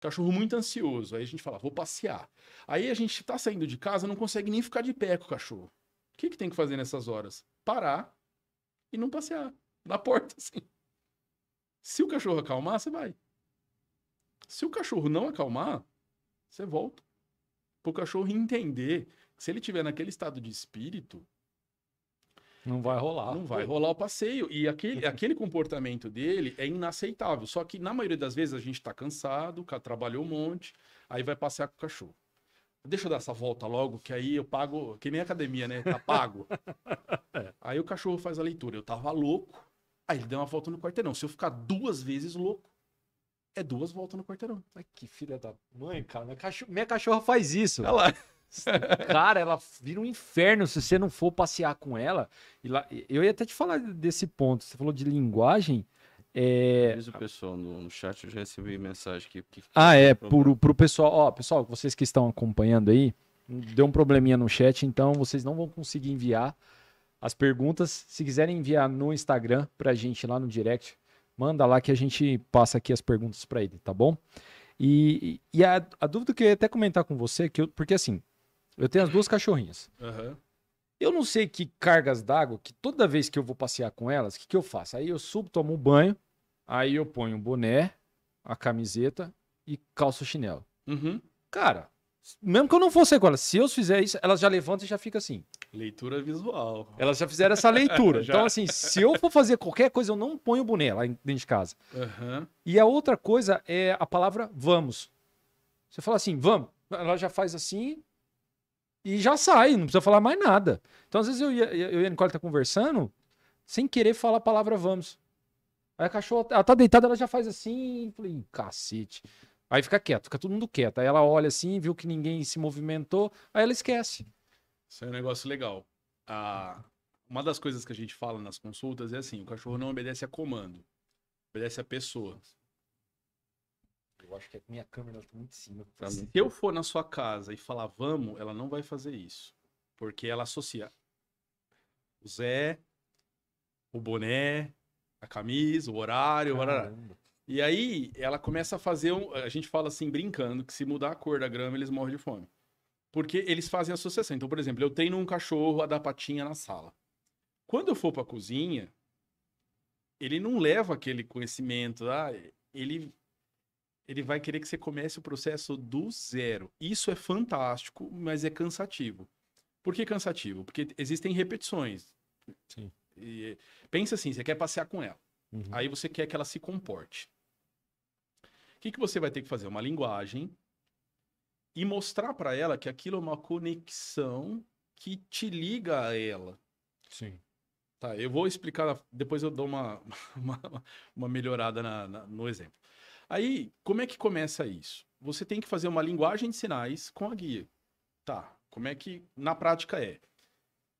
Cachorro muito ansioso. Aí a gente fala, vou passear. Aí a gente tá saindo de casa, não consegue nem ficar de pé com o cachorro. O que, que tem que fazer nessas horas? Parar e não passear. Na porta, assim. Se o cachorro acalmar, você vai. Se o cachorro não acalmar, você volta. Para o cachorro entender que se ele tiver naquele estado de espírito, não vai rolar. Não vai rolar o passeio. E aquele, uhum. aquele comportamento dele é inaceitável. Só que na maioria das vezes a gente está cansado, trabalhou um monte, aí vai passear com o cachorro. Deixa eu dar essa volta logo, que aí eu pago, que nem academia, né? Tá pago. é. Aí o cachorro faz a leitura. Eu tava louco, aí ele deu uma volta no quarteirão. Se eu ficar duas vezes louco, é duas voltas no quarteirão. Ai, que filha da mãe, cara. Minha, cachorra, minha cachorra faz isso. Olha lá. Cara, ela vira um inferno se você não for passear com ela. Lá, eu ia até te falar desse ponto. Você falou de linguagem. É... Diz o pessoal no, no, chat, eu já recebi mensagem ah, é, pro, pro pessoal. Ó, pessoal, vocês que estão acompanhando aí, deu um probleminha no chat, então vocês não vão conseguir enviar as perguntas. Se quiserem enviar no Instagram pra gente lá no direct, manda lá que a gente passa aqui as perguntas para ele, tá bom? E, e a, a, dúvida que eu ia até comentar com você, que eu, porque assim, eu tenho as duas cachorrinhas. Uhum. Eu não sei que cargas d'água, que toda vez que eu vou passear com elas, o que, que eu faço? Aí eu subo, tomo um banho, aí eu ponho um boné, a camiseta e calço chinelo. Uhum. Cara, mesmo que eu não fosse com elas, se eu fizer isso, elas já levantam e já fica assim. Leitura visual. Elas já fizeram essa leitura. então, assim, se eu for fazer qualquer coisa, eu não ponho o boné lá dentro de casa. Uhum. E a outra coisa é a palavra vamos. Você fala assim, vamos. Ela já faz assim, e já sai, não precisa falar mais nada. Então, às vezes eu, ia, eu e a Nicole tá conversando, sem querer falar a palavra vamos. Aí a cachorra, ela tá deitada, ela já faz assim, falei, cacete. Aí fica quieto, fica todo mundo quieto. Aí ela olha assim, viu que ninguém se movimentou, aí ela esquece. Isso é um negócio legal. Ah, uma das coisas que a gente fala nas consultas é assim: o cachorro não obedece a comando, obedece a pessoa. Eu acho que a minha câmera está muito em cima. Tá se eu for na sua casa e falar vamos, ela não vai fazer isso. Porque ela associa o Zé, o boné, a camisa, o horário, E aí ela começa a fazer. Um... A gente fala assim, brincando, que se mudar a cor da grama, eles morrem de fome. Porque eles fazem associação. Então, por exemplo, eu tenho um cachorro a dar patinha na sala. Quando eu for para a cozinha, ele não leva aquele conhecimento. Ah, ele ele vai querer que você comece o processo do zero. Isso é fantástico, mas é cansativo. Por que cansativo? Porque existem repetições. Sim. E, pensa assim, você quer passear com ela. Uhum. Aí você quer que ela se comporte. O que, que você vai ter que fazer? Uma linguagem e mostrar para ela que aquilo é uma conexão que te liga a ela. Sim. Tá, eu vou explicar, depois eu dou uma, uma, uma melhorada na, na, no exemplo. Aí, como é que começa isso? Você tem que fazer uma linguagem de sinais com a guia. Tá, como é que na prática é?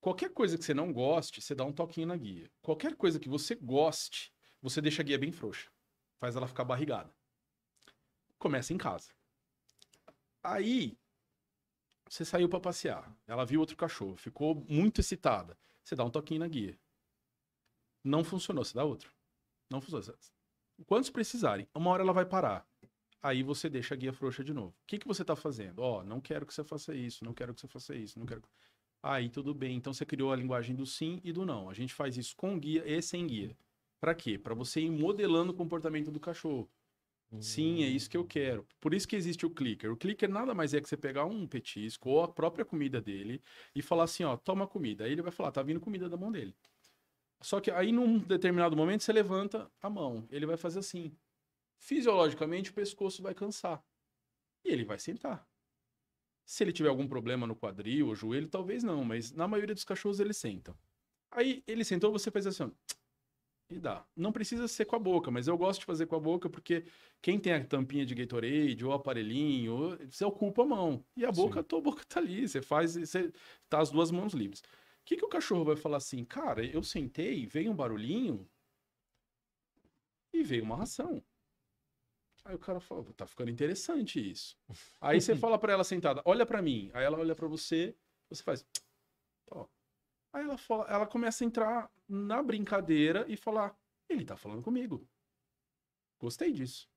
Qualquer coisa que você não goste, você dá um toquinho na guia. Qualquer coisa que você goste, você deixa a guia bem frouxa. Faz ela ficar barrigada. Começa em casa. Aí, você saiu para passear. Ela viu outro cachorro, ficou muito excitada. Você dá um toquinho na guia. Não funcionou, você dá outro. Não funcionou quantos precisarem. Uma hora ela vai parar. Aí você deixa a guia frouxa de novo. O que, que você está fazendo? Ó, oh, não quero que você faça isso, não quero que você faça isso, não quero. Aí tudo bem. Então você criou a linguagem do sim e do não. A gente faz isso com guia e sem guia. Para quê? Para você ir modelando o comportamento do cachorro. Sim, é isso que eu quero. Por isso que existe o clicker. O clicker nada mais é que você pegar um petisco ou a própria comida dele e falar assim, ó, toma comida. Aí ele vai falar, tá vindo comida da mão dele. Só que aí, num determinado momento, você levanta a mão. Ele vai fazer assim. Fisiologicamente, o pescoço vai cansar. E ele vai sentar. Se ele tiver algum problema no quadril ou joelho, talvez não, mas na maioria dos cachorros eles sentam. Aí ele sentou, você faz assim, e dá. Não precisa ser com a boca, mas eu gosto de fazer com a boca porque quem tem a tampinha de Gatorade ou aparelhinho, você ocupa a mão. E a boca, a tua boca tá ali, você faz, você tá as duas mãos livres que, que o cachorro vai falar assim? Cara, eu sentei, veio um barulhinho e veio uma ração. Aí o cara fala, tá ficando interessante isso. Aí você fala para ela sentada, olha para mim. Aí ela olha para você, você faz. Ó. Aí ela, fala, ela começa a entrar na brincadeira e falar, ele tá falando comigo. Gostei disso.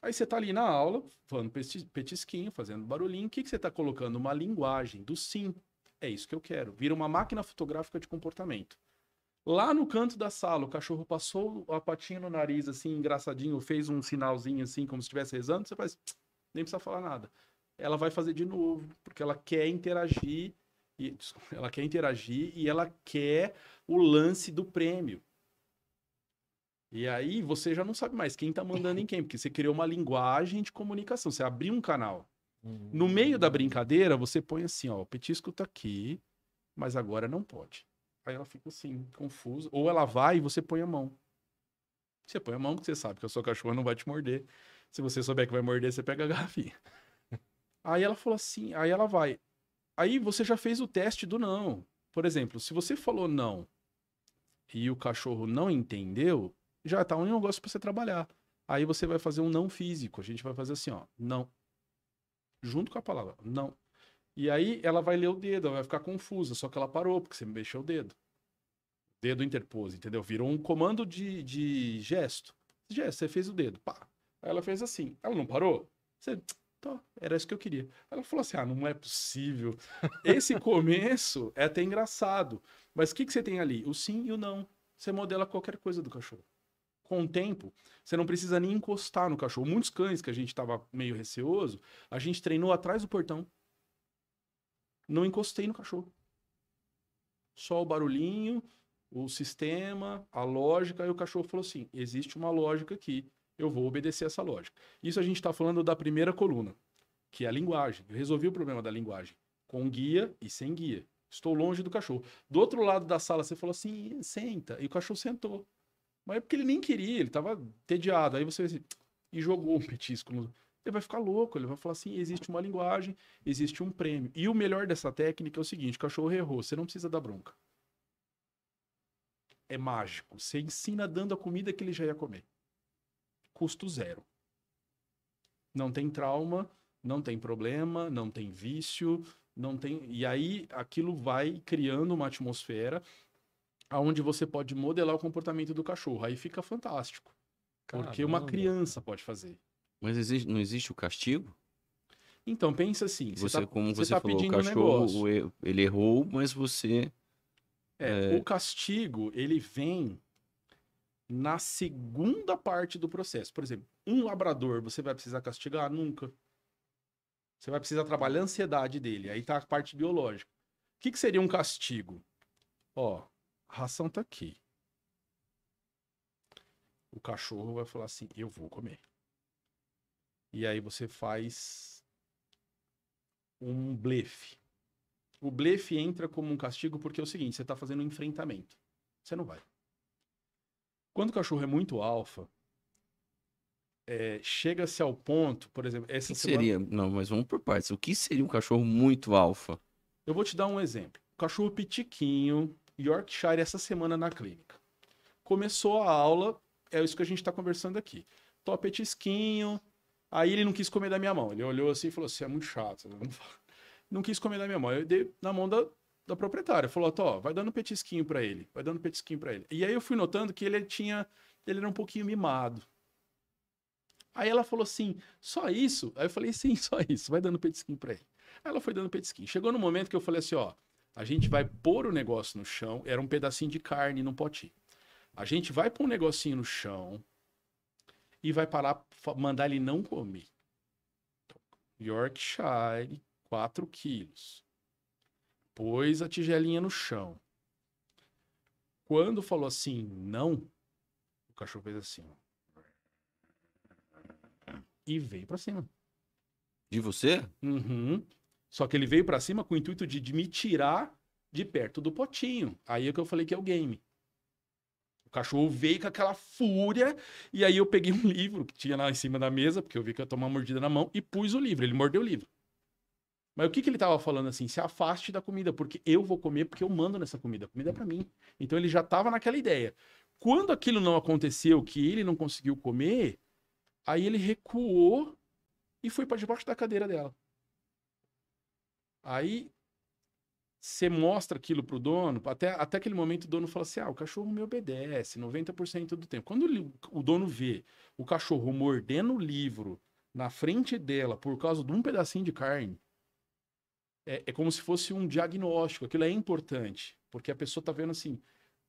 Aí você tá ali na aula, falando petisquinho, fazendo barulhinho. O que, que você tá colocando? Uma linguagem do sim. É isso que eu quero. Vira uma máquina fotográfica de comportamento. Lá no canto da sala, o cachorro passou a patinha no nariz, assim, engraçadinho, fez um sinalzinho, assim, como se estivesse rezando. Você faz, nem precisa falar nada. Ela vai fazer de novo, porque ela quer interagir. E, desculpa, ela quer interagir e ela quer o lance do prêmio. E aí você já não sabe mais quem está mandando em quem, porque você criou uma linguagem de comunicação. Você abriu um canal. No meio da brincadeira, você põe assim, ó, o petisco tá aqui, mas agora não pode. Aí ela fica assim, confusa. Ou ela vai e você põe a mão. Você põe a mão porque você sabe que a sua cachorra não vai te morder. Se você souber que vai morder, você pega a garrafinha. aí ela falou assim, aí ela vai. Aí você já fez o teste do não. Por exemplo, se você falou não e o cachorro não entendeu, já tá um negócio para você trabalhar. Aí você vai fazer um não físico. A gente vai fazer assim, ó, não junto com a palavra. Não. E aí ela vai ler o dedo, ela vai ficar confusa, só que ela parou, porque você mexeu o dedo. Dedo interpôs, entendeu? Virou um comando de, de gesto. Gesto, você fez o dedo, pá. Aí ela fez assim. Ela não parou? Você, era isso que eu queria. Ela falou assim: ah, não é possível. Esse começo é até engraçado. Mas o que, que você tem ali? O sim e o não. Você modela qualquer coisa do cachorro com o tempo, você não precisa nem encostar no cachorro. Muitos cães que a gente estava meio receoso, a gente treinou atrás do portão. Não encostei no cachorro. Só o barulhinho, o sistema, a lógica, e o cachorro falou assim: existe uma lógica aqui, eu vou obedecer essa lógica. Isso a gente está falando da primeira coluna, que é a linguagem. Eu resolvi o problema da linguagem, com guia e sem guia. Estou longe do cachorro. Do outro lado da sala, você falou assim: senta, e o cachorro sentou. Mas é porque ele nem queria, ele tava tediado. Aí você assim, e jogou um petisco. No... Ele vai ficar louco, ele vai falar assim: existe uma linguagem, existe um prêmio. E o melhor dessa técnica é o seguinte: o cachorro errou, você não precisa dar bronca. É mágico. Você ensina dando a comida que ele já ia comer. Custo zero. Não tem trauma, não tem problema, não tem vício, não tem. E aí aquilo vai criando uma atmosfera onde você pode modelar o comportamento do cachorro. Aí fica fantástico. Caramba. Porque uma criança pode fazer. Mas existe, não existe o castigo? Então, pensa assim. Você, você tá, como você, você tá falou, o cachorro, um ele errou, mas você. É, é... O castigo, ele vem na segunda parte do processo. Por exemplo, um labrador, você vai precisar castigar? Nunca. Você vai precisar trabalhar a ansiedade dele. Aí tá a parte biológica. O que, que seria um castigo? Ó, a ração tá aqui. O cachorro vai falar assim: eu vou comer. E aí você faz um blefe. O blefe entra como um castigo porque é o seguinte: você tá fazendo um enfrentamento. Você não vai. Quando o cachorro é muito alfa, é, chega-se ao ponto, por exemplo, essa que semana... seria? Não, mas vamos por partes. O que seria um cachorro muito alfa? Eu vou te dar um exemplo. O cachorro pitiquinho, Yorkshire essa semana na clínica. Começou a aula, é isso que a gente está conversando aqui. Tô petisquinho. Aí ele não quis comer da minha mão. Ele olhou assim e falou: assim, é muito chato. Não, né? não quis comer da minha mão. Eu dei na mão da, da proprietária. Falou: Tó, vai dando petisquinho para ele. Vai dando petisquinho para ele. E aí eu fui notando que ele tinha. Ele era um pouquinho mimado. Aí ela falou assim: Só isso? Aí eu falei: Sim, só isso. Vai dando petisquinho para ele. Aí ela foi dando petisquinho. Chegou no momento que eu falei assim: Ó, a gente vai pôr o negócio no chão, era um pedacinho de carne num potinho. A gente vai pôr um negocinho no chão e vai parar, mandar ele não comer. Então, Yorkshire, 4 quilos. Pôs a tigelinha no chão. Quando falou assim, não, o cachorro fez assim. Ó, e veio pra cima. De você? Uhum. Só que ele veio para cima com o intuito de, de, me tirar de perto do potinho. Aí é que eu falei que é o game. O cachorro veio com aquela fúria, e aí eu peguei um livro que tinha lá em cima da mesa, porque eu vi que ia tomar uma mordida na mão, e pus o livro. Ele mordeu o livro. Mas o que, que ele estava falando assim? Se afaste da comida, porque eu vou comer, porque eu mando nessa comida. A comida é para mim. Então ele já estava naquela ideia. Quando aquilo não aconteceu, que ele não conseguiu comer, aí ele recuou e foi para debaixo da cadeira dela. Aí você mostra aquilo pro dono, até, até aquele momento o dono fala assim: ah, o cachorro me obedece 90% do tempo. Quando o dono vê o cachorro mordendo o livro na frente dela por causa de um pedacinho de carne, é, é como se fosse um diagnóstico. Aquilo é importante, porque a pessoa tá vendo assim: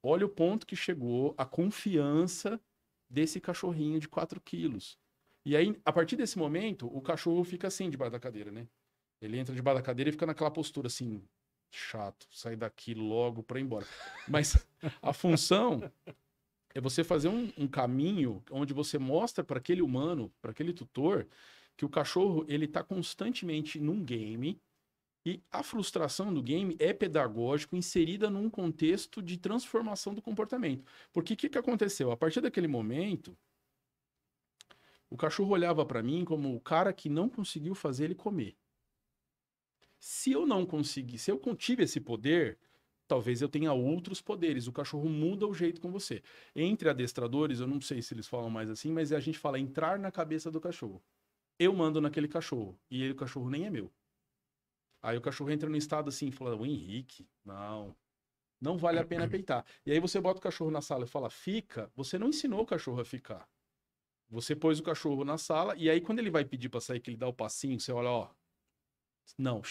olha o ponto que chegou, a confiança desse cachorrinho de 4 quilos. E aí, a partir desse momento, o cachorro fica assim debaixo da cadeira, né? Ele entra debaixo da cadeira e fica naquela postura assim, chato, sair daqui logo para ir embora. Mas a função é você fazer um, um caminho onde você mostra para aquele humano, para aquele tutor, que o cachorro ele está constantemente num game e a frustração do game é pedagógico inserida num contexto de transformação do comportamento. Porque o que, que aconteceu? A partir daquele momento, o cachorro olhava para mim como o cara que não conseguiu fazer ele comer. Se eu não conseguir, se eu contive esse poder, talvez eu tenha outros poderes. O cachorro muda o jeito com você. Entre adestradores, eu não sei se eles falam mais assim, mas a gente fala entrar na cabeça do cachorro. Eu mando naquele cachorro e ele, o cachorro nem é meu. Aí o cachorro entra no estado assim, fala: "O Henrique, não, não vale a pena peitar". E aí você bota o cachorro na sala e fala: "Fica". Você não ensinou o cachorro a ficar. Você pôs o cachorro na sala e aí quando ele vai pedir para sair que ele dá o passinho, você olha, ó, não.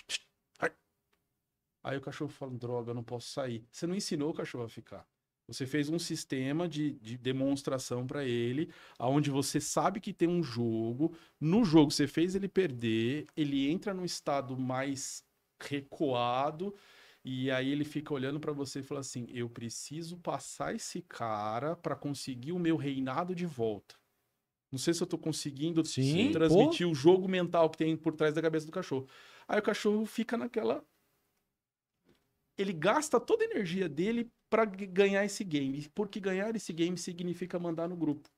Aí o cachorro fala, droga, eu não posso sair. Você não ensinou o cachorro a ficar. Você fez um sistema de, de demonstração para ele, aonde você sabe que tem um jogo. No jogo você fez ele perder, ele entra num estado mais recuado e aí ele fica olhando para você e fala assim: "Eu preciso passar esse cara para conseguir o meu reinado de volta". Não sei se eu estou conseguindo Sim, transmitir pô. o jogo mental que tem por trás da cabeça do cachorro. Aí o cachorro fica naquela. Ele gasta toda a energia dele para ganhar esse game. Porque ganhar esse game significa mandar no grupo.